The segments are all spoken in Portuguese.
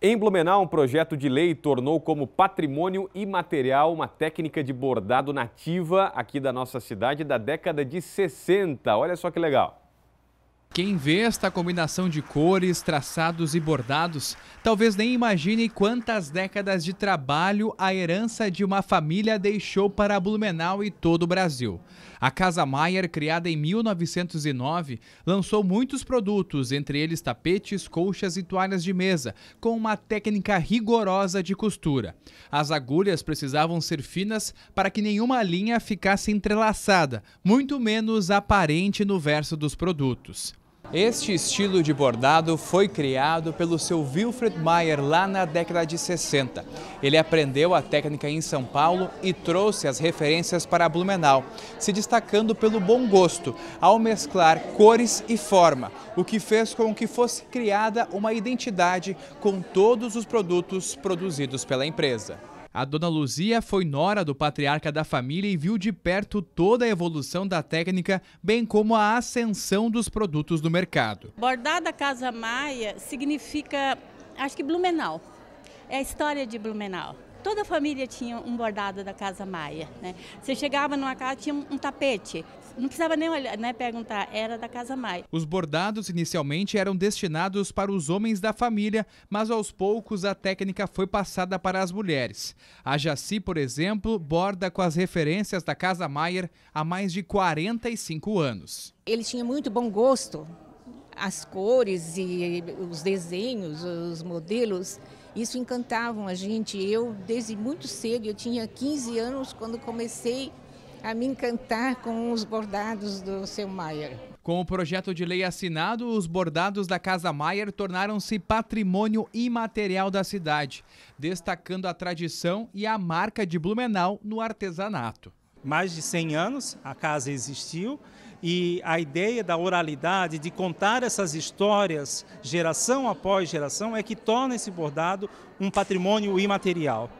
Em Blumenau, um projeto de lei tornou como patrimônio imaterial uma técnica de bordado nativa aqui da nossa cidade da década de 60. Olha só que legal. Quem vê esta combinação de cores, traçados e bordados, talvez nem imagine quantas décadas de trabalho a herança de uma família deixou para Blumenau e todo o Brasil. A Casa Maier, criada em 1909, lançou muitos produtos, entre eles tapetes, colchas e toalhas de mesa, com uma técnica rigorosa de costura. As agulhas precisavam ser finas para que nenhuma linha ficasse entrelaçada, muito menos aparente no verso dos produtos. Este estilo de bordado foi criado pelo seu Wilfred Mayer lá na década de 60. Ele aprendeu a técnica em São Paulo e trouxe as referências para a Blumenau, se destacando pelo bom gosto ao mesclar cores e forma, o que fez com que fosse criada uma identidade com todos os produtos produzidos pela empresa. A dona Luzia foi nora do patriarca da família e viu de perto toda a evolução da técnica, bem como a ascensão dos produtos no mercado. Bordar da Casa Maia significa, acho que Blumenau é a história de Blumenau. Toda a família tinha um bordado da Casa Maia. Né? Você chegava numa casa, tinha um tapete. Não precisava nem olhar, né, perguntar, era da Casa Maia. Os bordados inicialmente eram destinados para os homens da família, mas aos poucos a técnica foi passada para as mulheres. A Jaci, por exemplo, borda com as referências da Casa Maier há mais de 45 anos. Ele tinha muito bom gosto, as cores e os desenhos, os modelos. Isso encantava a gente. Eu, desde muito cedo, eu tinha 15 anos quando comecei a me encantar com os bordados do seu Maier. Com o projeto de lei assinado, os bordados da Casa Maier tornaram-se patrimônio imaterial da cidade, destacando a tradição e a marca de Blumenau no artesanato. Mais de 100 anos a casa existiu e a ideia da oralidade, de contar essas histórias geração após geração, é que torna esse bordado um patrimônio imaterial.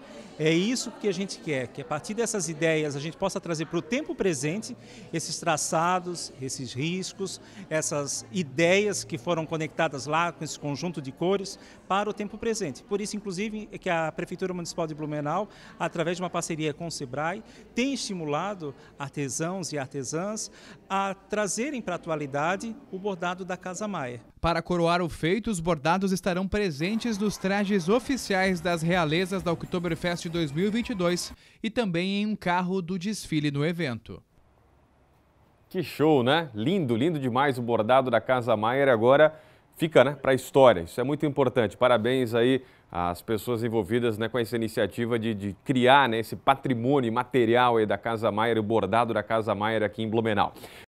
É isso que a gente quer, que a partir dessas ideias a gente possa trazer para o tempo presente esses traçados, esses riscos, essas ideias que foram conectadas lá com esse conjunto de cores para o tempo presente. Por isso, inclusive, é que a Prefeitura Municipal de Blumenau, através de uma parceria com o SEBRAE, tem estimulado artesãos e artesãs a trazerem para a atualidade o bordado da Casa Maia. Para coroar o feito, os bordados estarão presentes nos trajes oficiais das realezas da Oktoberfest 2022 e também em um carro do desfile no evento. Que show, né? Lindo, lindo demais o bordado da Casa Maier agora fica, né, para a história. Isso é muito importante. Parabéns aí às pessoas envolvidas, né, com essa iniciativa de, de criar, né, esse patrimônio material da Casa Maier, o bordado da Casa Maier aqui em Blumenau.